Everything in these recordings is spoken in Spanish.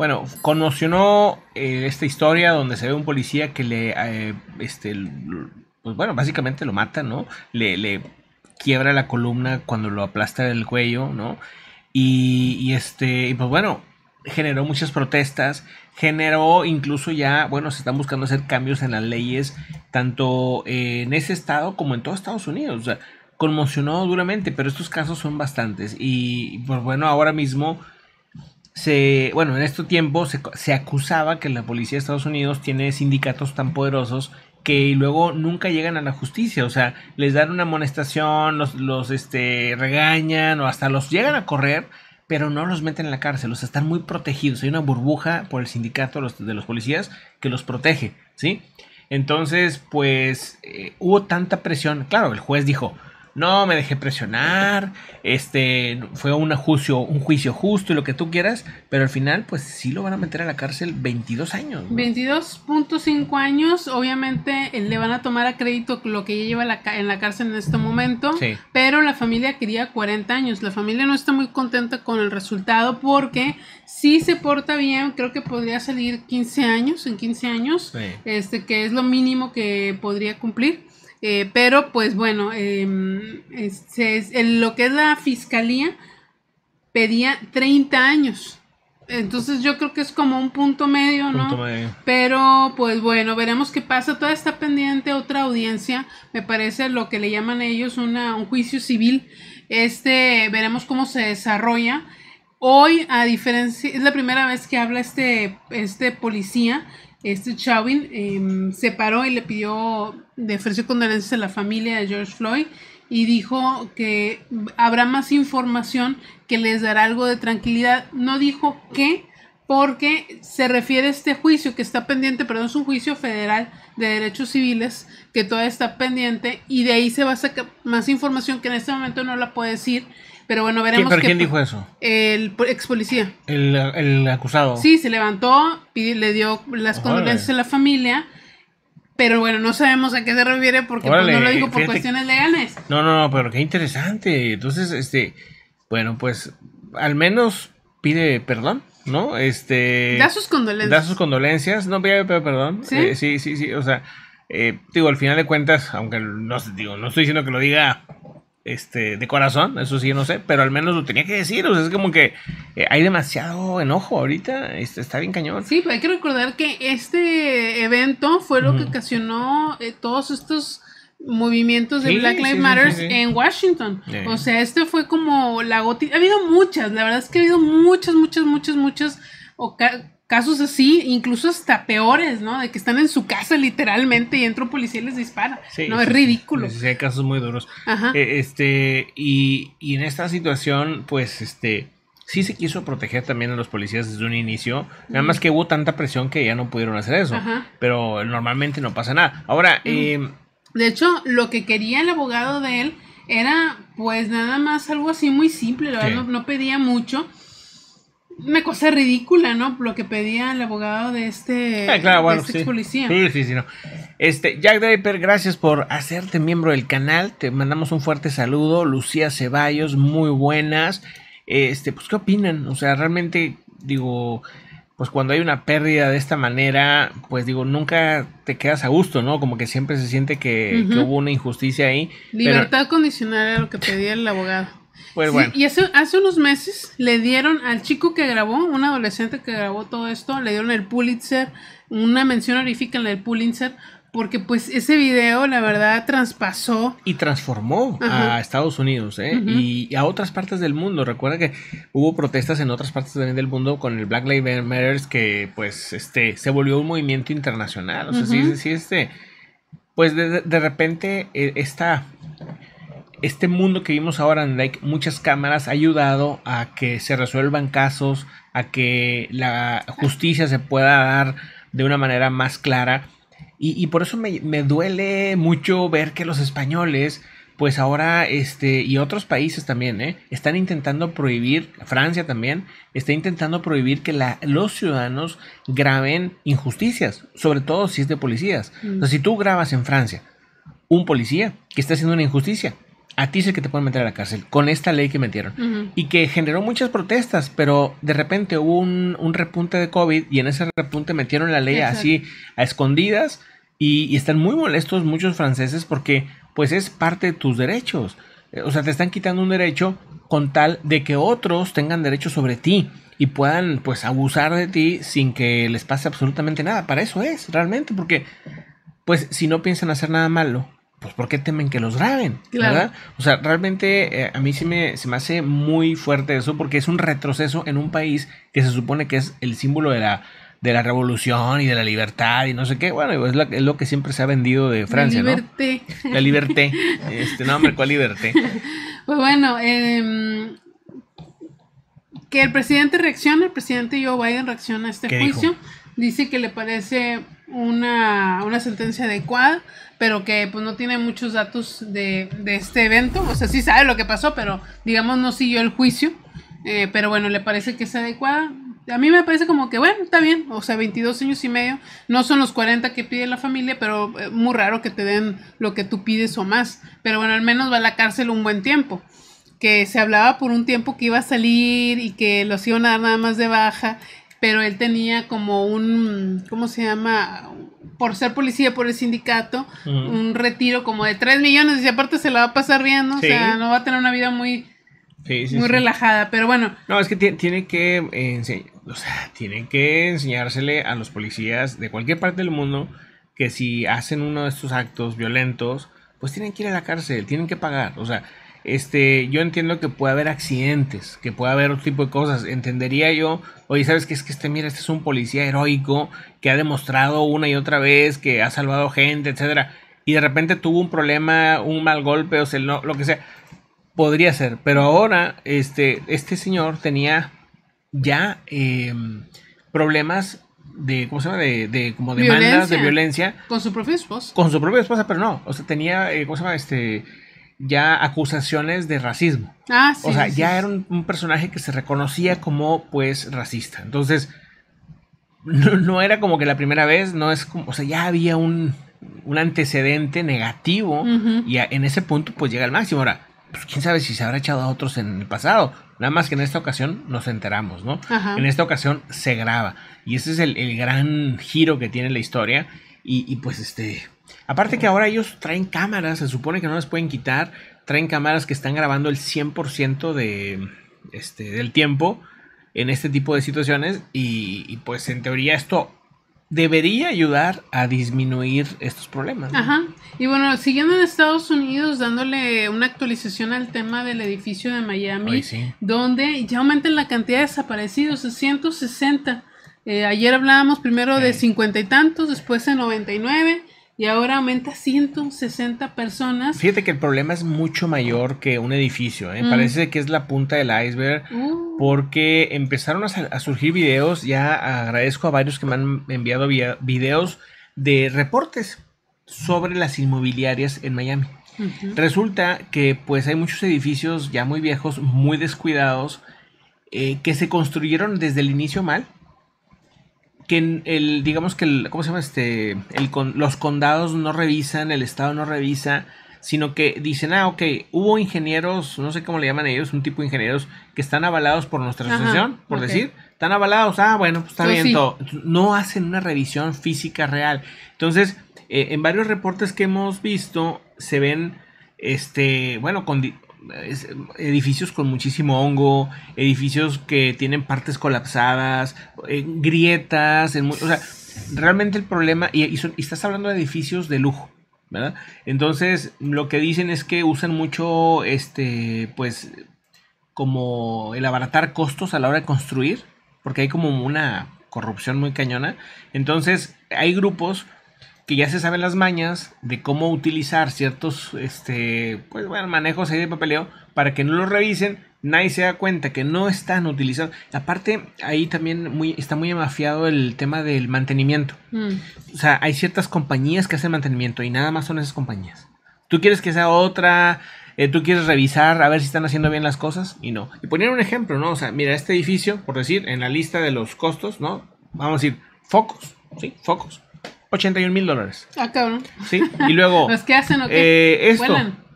Bueno, conmocionó eh, esta historia donde se ve un policía que le, eh, este, pues bueno, básicamente lo mata, ¿no? Le, quiebra la columna cuando lo aplasta del cuello, ¿no? Y, este, pues bueno, generó muchas protestas, generó incluso ya, bueno, se están buscando hacer cambios en las leyes, tanto eh, en ese estado como en todo Estados Unidos. O sea, conmocionó duramente, pero estos casos son bastantes. Y pues bueno, ahora mismo se, bueno, en este tiempo se, acusaba que la policía de Estados Unidos tiene sindicatos tan poderosos que luego nunca llegan a la justicia, o sea, les dan una amonestación, los, este, regañan o hasta los llegan a correr, pero no los meten en la cárcel, o sea, están muy protegidos, hay una burbuja por el sindicato de los policías que los protege, ¿sí? Entonces, pues eh, hubo tanta presión, claro, el juez dijo, no me dejé presionar, este fue un juicio, un juicio justo y lo que tú quieras, pero al final pues sí lo van a meter a la cárcel 22 años. 22.5 años, obviamente eh, le van a tomar a crédito lo que ella lleva en la cárcel en este momento, pero la familia quería 40 años, la familia no está muy contenta con el resultado porque si se porta bien, creo que podría salir 15 años, en 15 años, este que es lo mínimo que podría cumplir eh, pero pues bueno, em, lo que es la fiscalía pedía 30 años. Entonces yo creo que es como un punto medio, ¿no? Pero pues bueno, veremos qué pasa. toda está pendiente otra audiencia, me parece lo que le llaman ellos una, un juicio civil. Este, veremos cómo se desarrolla. Hoy, a diferencia, es la primera vez que habla este, este policía este Chauvin em, se paró y le pidió, le ofreció condolencias a la familia de George Floyd y dijo que habrá más información que les dará algo de tranquilidad. No dijo qué, porque se refiere a este juicio que está pendiente, perdón, es un juicio federal de derechos civiles que todavía está pendiente y de ahí se va a sacar más información que en este momento no la puede decir pero bueno, veremos. ¿Pero quién dijo eso? El ex policía. El, acusado. Sí, se levantó, le dio las condolencias a la familia. Pero bueno, no sabemos a qué se refiere porque pues, no lo digo por cuestiones legales. No, no, no, pero qué interesante. Entonces, este, bueno, pues al menos pide perdón. ¿no? Este. Da sus condolencias. Da sus condolencias. No, pide perdón. Eh, ¿Sí? sí, sí, O sea, eh, digo, al final de cuentas, aunque no, digo, no estoy diciendo que lo diga este, de corazón, eso sí, no sé, pero al menos lo tenía que decir, o sea, es como que eh, hay demasiado enojo ahorita, este, está bien cañón. Sí, pero hay que recordar que este evento fue lo que ocasionó eh, todos estos movimientos de Black Lives Matter en Washington. O sea, este fue como la gotita, ha habido muchas, la verdad es que ha habido muchas, muchas, muchas, muchas casos así, incluso hasta peores, ¿no? De que están en su casa literalmente y entra un policía y les dispara. no, es ridículo. Sí, hay casos muy duros. Ajá. Eh, este, y, en esta situación, pues, este, sí se quiso proteger también a los policías desde un inicio, nada más que hubo tanta presión que ya no pudieron hacer eso, Ajá. pero normalmente no pasa nada. Ahora, eh, de hecho, lo que quería el abogado de él era, pues, nada más algo así muy simple, no pedía mucho una cosa ridícula, ¿no? Lo que pedía el abogado de este, ah, de este ex policía. Sí, sí, sí, Este, Jack Draper, gracias por hacerte miembro del canal. Te mandamos un fuerte saludo. Lucía Ceballos, muy buenas. Este, pues, ¿qué opinan? O sea, realmente, digo, pues cuando hay una pérdida de esta manera, pues digo, nunca te quedas a gusto, ¿no? Como que siempre se siente que, hubo una injusticia ahí. Libertad condicional era lo que pedía el abogado. Pues y hace, hace, unos meses le dieron al chico que grabó, un adolescente que grabó todo esto, le dieron el Pulitzer, una mención honorífica en el Pulitzer, porque pues ese video la verdad traspasó. Y transformó a Estados Unidos ¿eh? y, a otras partes del mundo. Recuerda que hubo protestas en otras partes del mundo con el Black Lives Matter que pues este se volvió un movimiento internacional. O sea, sí, este, pues de, de repente eh, esta este mundo que vimos ahora en like muchas cámaras ha ayudado a que se resuelvan casos, a que la justicia se pueda dar de una manera más clara. Y, por eso me, duele mucho ver que los españoles, pues ahora, este, y otros países también, eh, están intentando prohibir, Francia también, está intentando prohibir que los ciudadanos graben injusticias, sobre todo si es de policías. O sea, si tú grabas en Francia un policía que está haciendo una injusticia, a ti es que te pueden meter a la cárcel con esta ley que metieron. Y que generó muchas protestas, pero de repente hubo un, repunte de COVID y en ese repunte metieron la ley así a escondidas y, y, están muy molestos muchos franceses porque pues es parte de tus derechos. Eh, o sea, te están quitando un derecho con tal de que otros tengan derecho sobre ti y puedan pues abusar de ti sin que les pase absolutamente nada. Para eso es, realmente, porque pues si no piensan hacer nada malo, pues ¿por qué temen que los graben? ¿verdad? O sea, realmente eh, a mí sí me, se me hace muy fuerte eso porque es un retroceso en un país que se supone que es el símbolo de la, de la revolución y de la libertad y no sé qué. Bueno, es, lo que siempre se ha vendido de Francia, la liberté. La liberté. Este, nombre, hombre, ¿cuál liberté? Pues bueno, em, que el presidente reaccione, el presidente Joe Biden reacciona a este juicio. Dice que le parece una, sentencia adecuada, pero que pues no tiene muchos datos de, este evento. O sea, sí sabe lo que pasó, pero digamos no siguió el juicio. Eh, pero bueno, le parece que es adecuada. A mí me parece como que, bueno, está bien. O sea, 22 años y medio. No son los 40 que pide la familia, pero eh, muy raro que te den lo que tú pides o más. Pero bueno, al menos va a la cárcel un buen tiempo que se hablaba por un tiempo que iba a salir y que los iban a dar nada más de baja pero él tenía como un, ¿cómo se llama? Por ser policía por el sindicato, un retiro como de 3 millones y aparte se la va a pasar bien, O sea, no va a tener una vida muy, muy relajada, pero bueno. No, es que tiene que, tiene que enseñársele a los policías de cualquier parte del mundo que si hacen uno de estos actos violentos, pues tienen que ir a la cárcel, tienen que pagar. O sea, este, yo entiendo que puede haber accidentes, que puede haber otro tipo de cosas. Entendería yo, oye, ¿sabes qué es que este, mira, este es un policía heroico que ha demostrado una y otra vez que ha salvado gente, etcétera, y de repente tuvo un problema, un mal golpe, o sea, lo que sea. Podría ser, pero ahora este, este señor tenía ya em, problemas de, ¿cómo se llama? De, como demandas de violencia. Con su propia esposa. Con su propia esposa, pero no. O sea, tenía, eh, ¿cómo se llama? Este, ya acusaciones de racismo. Ah, sí, o sea, ya era un, personaje que se reconocía como pues racista. Entonces, no, era como que la primera vez, no es como, o sea, ya había un, antecedente negativo y en ese punto pues llega al máximo. Ahora, pues quién sabe si se habrá echado a otros en el pasado. Nada más que en esta ocasión nos enteramos, ¿no? En esta ocasión se graba. Y ese es el, gran giro que tiene la historia. Y, y pues este, Aparte que ahora ellos traen cámaras, se supone que no las pueden quitar, traen cámaras que están grabando el 100% de, este, del tiempo en este tipo de situaciones y, pues en teoría esto debería ayudar a disminuir estos problemas. Ajá. Y bueno, siguiendo en Estados Unidos, dándole una actualización al tema del edificio de Miami, donde ya aumentan la cantidad de desaparecidos, a 160. Eh, ayer hablábamos primero de 50 y tantos, después de 99 y ahora aumenta 160 personas. Fíjate que el problema es mucho mayor que un edificio, ¿eh? mm. parece que es la punta del iceberg, uh. porque empezaron a, surgir videos, ya agradezco a varios que me han enviado videos de reportes sobre las inmobiliarias en Miami. Resulta que pues hay muchos edificios ya muy viejos, muy descuidados, eh, que se construyeron desde el inicio mal, que el, digamos que ¿cómo se llama este? los condados no revisan, el Estado no revisa, sino que dicen, ah, ok, hubo ingenieros, no sé cómo le llaman ellos, un tipo de ingenieros que están avalados por nuestra asociación, por decir, están avalados, ah, bueno, pues está pues bien, No hacen una revisión física real. Entonces, eh, en varios reportes que hemos visto, se ven, este, bueno, con, edificios con muchísimo hongo, edificios que tienen partes colapsadas, eh, grietas, en, o sea, realmente el problema, y, y estás hablando de edificios de lujo. ¿verdad? Entonces, lo que dicen es que usan mucho, este, pues, como el abaratar costos a la hora de construir, porque hay como una corrupción muy cañona. Entonces, hay grupos que ya se saben las mañas de cómo utilizar ciertos este, pues, manejos de papeleo para que no lo revisen, nadie se da cuenta que no están utilizando. Aparte, ahí también muy, está muy amafiado el tema del mantenimiento. Mm. O sea, hay ciertas compañías que hacen mantenimiento y nada más son esas compañías. Tú quieres que sea otra, eh, tú quieres revisar a ver si están haciendo bien las cosas y no. Y poner un ejemplo, ¿no? O sea, mira, este edificio, por decir, en la lista de los costos, ¿no? Vamos a decir, focos, ¿sí? Focos 81 mil dólares. Ah, cabrón. Sí, y luego. ¿Los qué hacen o qué? Eh,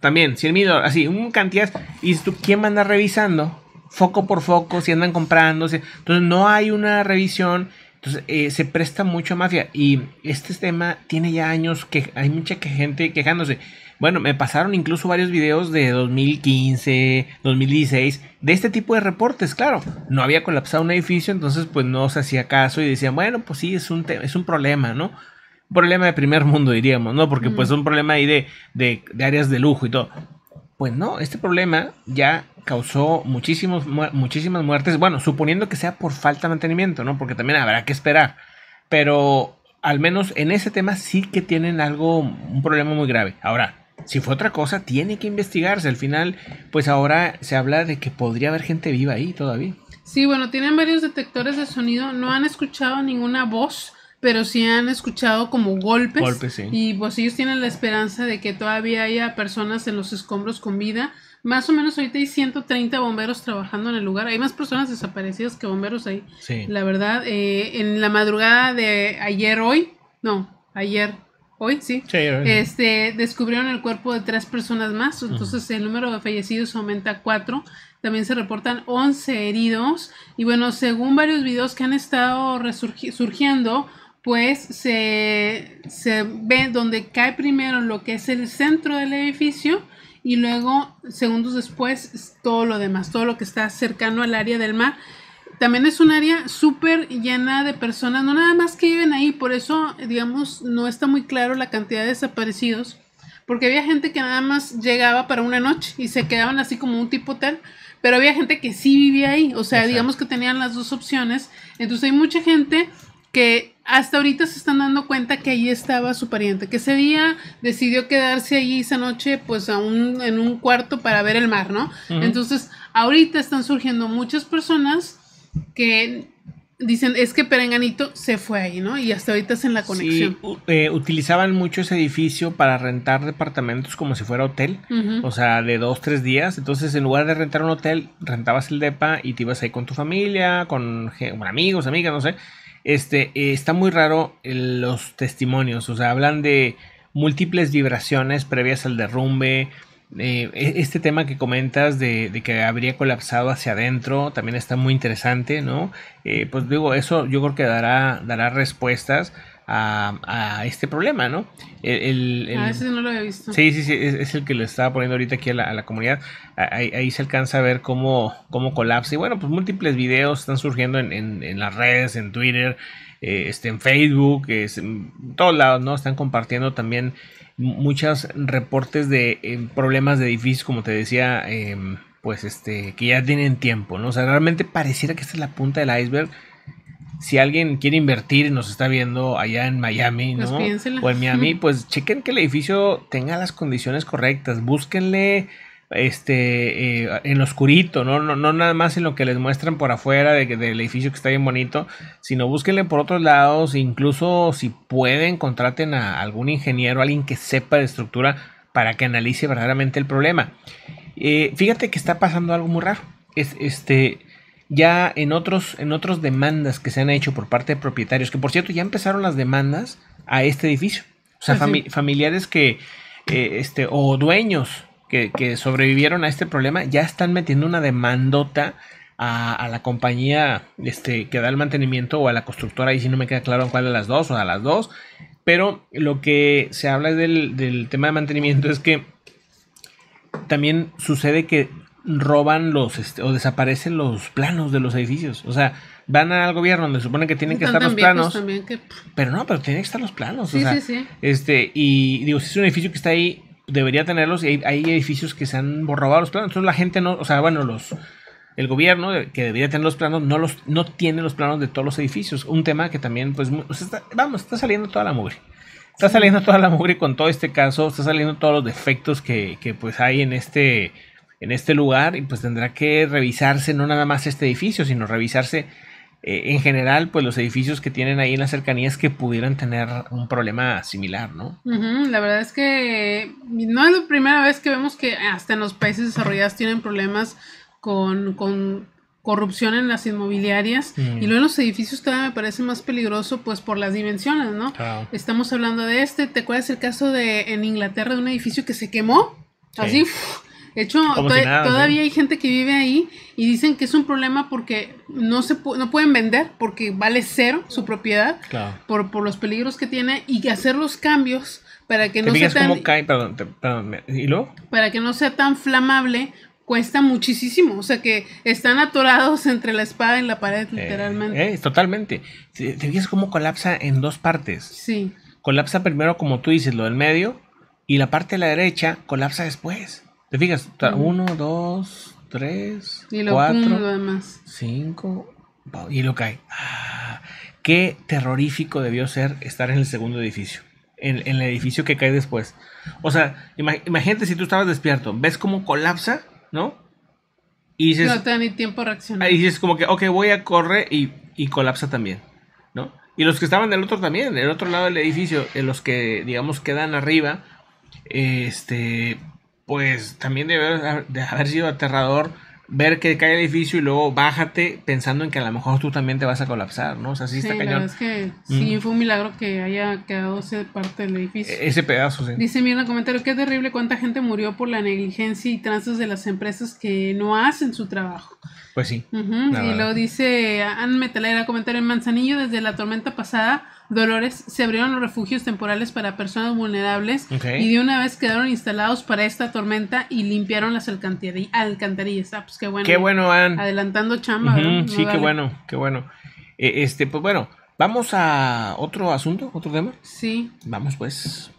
también, 100 mil dólares, así, un cantidad. ¿Y tú quién anda revisando? Foco por foco, si andan comprando. entonces, no hay una revisión. Entonces, eh, se presta mucho a mafia. Y este tema tiene ya años que hay mucha gente quejándose. Bueno, me pasaron incluso varios videos de 2015, 2016, de este tipo de reportes, claro. No había colapsado un edificio, entonces pues no se hacía caso y decían, bueno, pues sí, es un, es un problema, ¿no? problema de primer mundo, diríamos, ¿no? Porque pues pues un problema ahí de, áreas de lujo y todo. Pues no, este problema ya causó muchísimas muertes, bueno, suponiendo que sea por falta de mantenimiento, ¿no? Porque también habrá que esperar. Pero al menos en ese tema sí que tienen algo, un problema muy grave. Ahora, si fue otra cosa, tiene que investigarse. Al final, pues ahora se habla de que podría haber gente viva ahí todavía. Sí, bueno, tienen varios detectores de sonido, no han escuchado ninguna voz pero sí han escuchado como golpes. golpes Y pues ellos tienen la esperanza de que todavía haya personas en los escombros con vida. Más o menos ahorita hay 130 bomberos trabajando en el lugar. Hay más personas desaparecidas que bomberos ahí. Sí. La verdad, eh, en la madrugada de ayer, hoy, no, ayer, hoy, sí. Este, descubrieron el cuerpo de tres personas más. Entonces el número de fallecidos aumenta a cuatro. También se reportan 11 heridos. Y bueno, según varios videos que han estado surgiendo, pues se, ve donde cae primero lo que es el centro del edificio y luego segundos después todo lo demás, todo lo que está cercano al área del mar. También es un área súper llena de personas, no nada más que viven ahí, por eso, digamos, no está muy claro la cantidad de desaparecidos, porque había gente que nada más llegaba para una noche y se quedaban así como un tipo tal. pero había gente que sí vivía ahí, o sea, digamos que tenían las dos opciones, entonces hay mucha gente que hasta ahorita se están dando cuenta que ahí estaba su pariente, que ese día decidió quedarse allí esa noche pues a en un cuarto para ver el mar, ¿no? Entonces, ahorita están surgiendo muchas personas que dicen, es que Perenganito se fue ahí, ¿no? Y hasta ahorita es en la conexión. Eh, utilizaban mucho ese edificio para rentar departamentos como si fuera hotel, o sea, de dos, tres días. Entonces, en lugar de rentar un hotel, rentabas el DEPA y te ibas ahí con tu familia, con, con amigos, amigas, no sé este, eh, está muy raro eh, los testimonios, o sea, hablan de múltiples vibraciones previas al derrumbe. Eh, e, este tema que comentas de, que habría colapsado hacia adentro también está muy interesante, ¿no? pues digo, eso yo creo que dará, dará respuestas a, este problema, ¿no? Ah, ese no lo había visto. Sí, sí, sí, es, el que le estaba poniendo ahorita aquí a la, comunidad. Ahí, se alcanza a ver cómo, cómo colapsa. Y bueno, pues múltiples videos están surgiendo en, las redes, en Twitter, eh, este, en Facebook, eh, en todos lados, ¿no? Están compartiendo también muchos reportes de eh, problemas de edificios, como te decía, em, pues este, que ya tienen tiempo, ¿no? O sea, realmente pareciera que esta es la punta del iceberg si alguien quiere invertir y nos está viendo allá en Miami, ¿no? Pues o en Miami, pues chequen que el edificio tenga las condiciones correctas, búsquenle este eh, en lo oscurito, ¿no? ¿no? No, nada más en lo que les muestran por afuera de, del edificio que está bien bonito, sino búsquenle por otros lados, incluso si pueden, contraten a algún ingeniero, alguien que sepa de estructura para que analice verdaderamente el problema. Eh, fíjate que está pasando algo muy raro. Es, este, ya en otros, en otros demandas que se han hecho por parte de propietarios, que por cierto ya empezaron las demandas a este edificio. O sea, familiares que, eh, este, o dueños que, sobrevivieron a este problema, ya están metiendo una demandota a, la compañía este, que da el mantenimiento o a la constructora, y si no me queda claro cuál de las dos o a las dos, pero lo que se habla del, del tema de mantenimiento es que también sucede que roban los este, o desaparecen los planos de los edificios. O sea, van al gobierno donde supone que tienen que estar los planos. Pero no, pero tienen que estar los planos. Sí, sí, sí. Este, y digo, si es un edificio que está ahí, debería tenerlos. Y hay, edificios que se han borrado los planos. Entonces la gente no, o sea, bueno, los el gobierno que debería tener los planos no los no tiene los planos de todos los edificios un tema que también pues vamos está saliendo toda la mugre está saliendo toda la mugre con todo este caso está saliendo todos los defectos que, que pues hay en este en este lugar y pues tendrá que revisarse no nada más este edificio, sino revisarse eh, en general pues los edificios que tienen ahí en las cercanías que pudieran tener un problema similar, ¿no? La verdad es que no es la primera vez que vemos que hasta en los países desarrollados tienen problemas con, corrupción en las inmobiliarias y mm. luego los edificios todavía me parece más peligroso pues por las dimensiones, ¿no? Estamos hablando de este, ¿te acuerdas el caso de en Inglaterra de un edificio que se quemó? Así, de hecho, todavía hay gente que vive ahí y dicen que es un problema porque no se no pueden vender porque vale cero su propiedad por, por los peligros que tiene y que hacer los cambios para que no sea tan Para que no sea tan flamable cuesta muchísimo, o sea que están atorados entre la espada y la pared eh, literalmente. Eh, totalmente. ¿Te, fijas cómo colapsa en dos partes? Sí. Colapsa primero como tú dices, lo del medio y la parte de la derecha colapsa después. ¿Te fijas? Uno, dos, tres, y lo cuatro, cinco, y lo cae. Ah, qué terrorífico debió ser estar en el segundo edificio. En, el edificio que cae después. O sea, imagínate si tú estabas despierto, ves cómo colapsa, ¿no? Y dices. No te ni tiempo a reaccionar. Y dices, como que, ok, voy a correr y, y colapsa también, ¿no? Y los que estaban del otro también, del otro lado del edificio, eh, los que, digamos, quedan arriba, este pues también debe haber, de haber sido aterrador ver que cae el edificio y luego bájate pensando en que a lo mejor tú también te vas a colapsar, ¿no? O sea, sí está es que mm. fue un milagro que haya quedado ese parte del edificio. E-, ese pedazo, sí. Dice mira el comentario, qué terrible cuánta gente murió por la negligencia y trazos de las empresas que no hacen su trabajo. Pues sí. Y lo dice Ann Metalera, comentario en Manzanillo, desde la tormenta pasada Dolores se abrieron los refugios temporales para personas vulnerables y de una vez quedaron instalados para esta tormenta y limpiaron las alcantarillas. Ah, pues qué bueno. Qué bueno, Ann. Adelantando chamba. Sí, qué bueno, qué bueno. E, este, pues bueno, vamos a otro asunto, otro tema. Sí. Vamos pues.